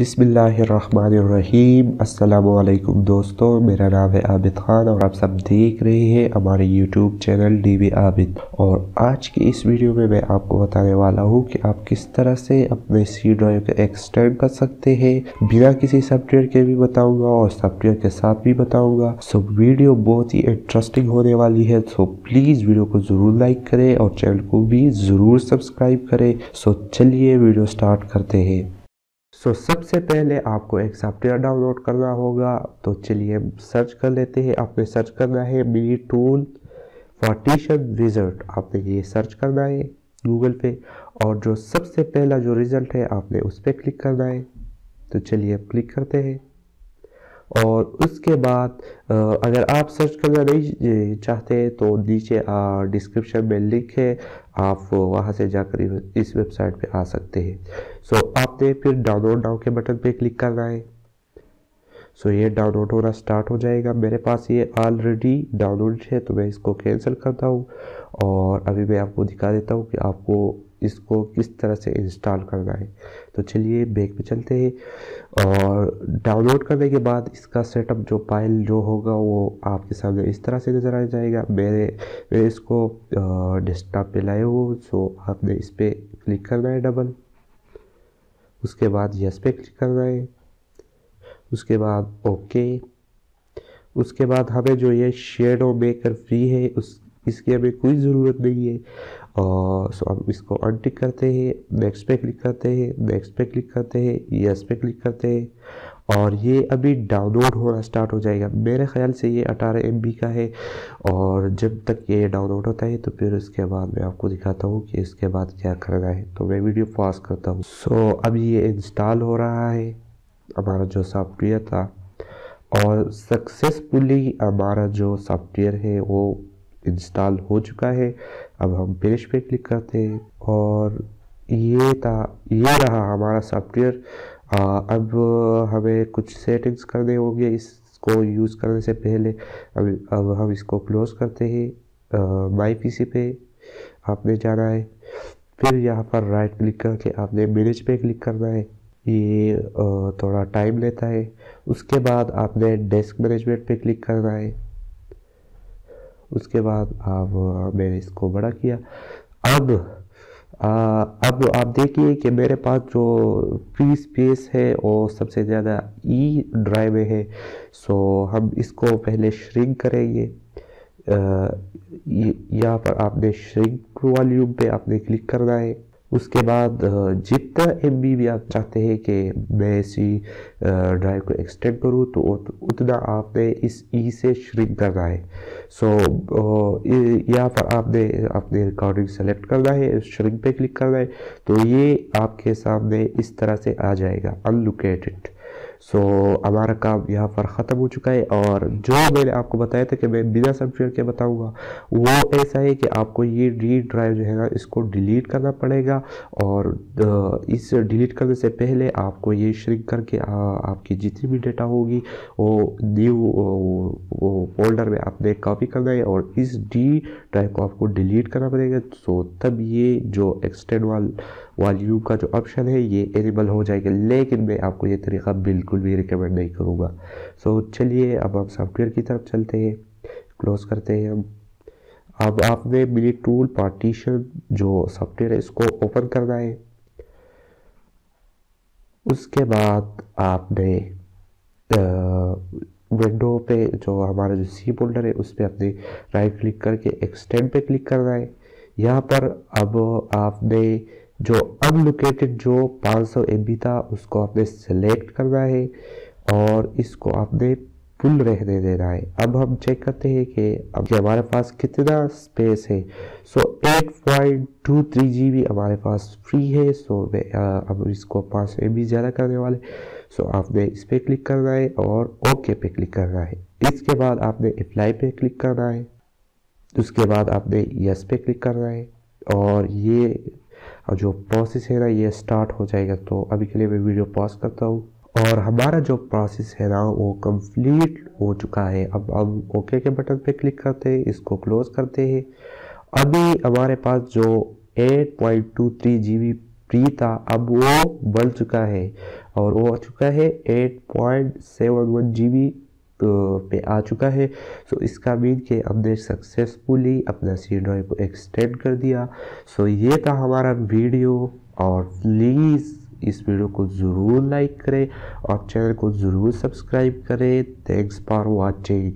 बिसमीम् अल्लाम दोस्तों मेरा नाम है आबिद ख़ान और आप सब देख रहे हैं हमारे YouTube channel D V Abid और आज की इस वीडियो में मैं आपको बताने वाला हूँ कि आप किस तरह से अपने सी ड्राइव को एक्सटेंड कर सकते हैं बिना किसी सॉफ्टवेयर के भी बताऊँगा और सॉफ्टवेयर के साथ भी बताऊँगा सो वीडियो बहुत ही इंटरेस्टिंग होने वाली है सो प्लीज़ वीडियो को ज़रूर लाइक करें और चैनल को भी ज़रूर सब्सक्राइब करें सो चलिए वीडियो स्टार्ट करते हैं सो so, सबसे पहले आपको एक सॉफ्टवेयर डाउनलोड करना होगा तो चलिए सर्च कर लेते हैं आपने सर्च करना है B tool for short result आपने ये सर्च करना है गूगल पे और जो सबसे पहला जो रिज़ल्ट है आपने उस पर क्लिक करना है तो चलिए क्लिक करते हैं और उसके बाद अगर आप सर्च करना नहीं चाहते तो नीचे डिस्क्रिप्शन में लिंक है आप वहाँ से जाकर इस वेबसाइट पे आ सकते हैं सो so, आपने फिर डाउनलोड नाउ के बटन पे क्लिक करना है सो so, ये डाउनलोड होना स्टार्ट हो जाएगा मेरे पास ये ऑलरेडी डाउनलोड है तो मैं इसको कैंसिल करता हूँ और अभी मैं आपको दिखा देता हूँ कि आपको इसको किस तरह से इंस्टॉल करना है तो चलिए बैक पे चलते हैं और डाउनलोड करने के बाद इसका सेटअप जो फाइल जो होगा वो आपके सामने इस तरह से नज़र आ जाएगा मेरे मैं इसको डेस्कटॉप पे लाए हो सो आपने इस पर क्लिक करना है डबल उसके बाद यस पे क्लिक करना है उसके बाद ओके उसके बाद हमें जो ये शेडो मेकर फ्री है उस इसकी हमें कोई ज़रूरत नहीं है और सो आप इसको अनटिक करते हैं बैक्स पे क्लिक करते हैं बैक्स पे क्लिक करते हैं यस पे क्लिक करते हैं और ये अभी डाउनलोड होना स्टार्ट हो जाएगा मेरे ख्याल से ये अठारह एम का है और जब तक ये डाउनलोड होता है तो फिर उसके बाद मैं आपको दिखाता हूँ कि इसके बाद क्या करना है तो मैं वीडियो पॉज करता हूँ सो अभी अब ये इंस्टॉल हो रहा है हमारा जो सॉफ्टवेयर था और सक्सेसफुली हमारा जो सॉफ्टवेयर है वो इंस्टॉल हो चुका है अब हम फिनिश पे क्लिक करते हैं और ये था ये रहा हमारा सॉफ्टवेयर अब हमें कुछ सेटिंग्स करने होंगे इसको यूज़ करने से पहले अब अब हम इसको क्लोज़ करते हैं माई पीसी पे आपने जाना है फिर यहाँ पर राइट क्लिक करके आपने मैनेज पे क्लिक करना है ये थोड़ा टाइम लेता है उसके बाद आपने डेस्क मैनेजमेंट पे क्लिक करना है उसके बाद अब मैंने इसको बड़ा किया अब आ, अब आप देखिए कि मेरे पास जो फ्री स्पेस है और सबसे ज़्यादा ई e ड्राइव है सो हम इसको पहले श्रिंक करेंगे यहाँ पर आपने श्रिंक वॉल्यूम पे आपने क्लिक करना है उसके बाद जितना एम बी भी आप चाहते हैं कि मैं इसी ड्राइव को एक्सटेंड करूँ तो उतना आपने इस ई e से श्रिंक करना है सो so, यहाँ पर आपने अपने रिकॉर्डिंग सेलेक्ट करना है श्रिंक पे क्लिक करना है तो ये आपके सामने इस तरह से आ जाएगा अनलोकेटेड सो so, हमारा काम यहाँ पर ख़त्म हो चुका है और जो मैंने आपको बताया था कि मैं बिना सॉफ्टवेयर के बताऊँगा वो ऐसा है कि आपको ये डी ड्राइव जो है ना इसको डिलीट करना पड़ेगा और इस डिलीट करने से पहले आपको ये श्रिंक करके आ, आपकी जितनी भी डेटा होगी वो न्यू वो फोल्डर में आपने कॉपी करना है और इस डी ड्राइव को आपको डिलीट करना पड़ेगा सो so, तब ये जो एक्सटेंड वाल वॉल्यूम का जो ऑप्शन है ये एनेबल हो जाएगा लेकिन मैं आपको ये तरीका बिल्कुल बिल्कुल भी रिकमेंड नहीं करूँगा सो so, चलिए अब हम सॉफ्टवेयर की तरफ चलते हैं क्लोज करते हैं हम अब आपने मिनी टूल पार्टीशन जो सॉफ्टवेयर है इसको ओपन करना है उसके बाद आपने विंडो पे जो हमारा जो सी बोल्डर है उस पर आपने राइट क्लिक करके एक्सटेंड पे क्लिक करना है यहाँ पर अब आपने जो अनलोकेटेड जो 500 सौ था उसको आपने सेलेक्ट करना है और इसको आपने फुल रहने देना है अब हम चेक करते हैं कि अब हमारे पास कितना स्पेस है so eight point two three G B हमारे पास फ्री है सो मैं अब इसको पाँच सौ एम बी ज़्यादा करने वाले सो आपने इस पर क्लिक करना है और ओके पे क्लिक करना है इसके बाद आपने अप्लाई पे क्लिक करना है उसके बाद आपने यस पे क्लिक करना है और ये और जो प्रोसेस है ना ये स्टार्ट हो जाएगा तो अभी के लिए मैं वीडियो पॉज करता हूँ और हमारा जो प्रोसेस है ना वो कंप्लीट हो चुका है अब हम ओके के बटन पे क्लिक करते हैं इसको क्लोज करते हैं अभी हमारे पास जो 8.23 पॉइंट प्री था अब वो बढ़ चुका है और वो आ चुका है 8.71 पॉइंट पे आ चुका है सो so, इसका मीन कि हमने सक्सेसफुली अपना सी ड्राइव को एक्सटेंड कर दिया सो so, ये था हमारा वीडियो और प्लीज़ इस वीडियो को ज़रूर लाइक करें और चैनल को ज़रूर सब्सक्राइब करें थैंक्स फॉर वॉचिंग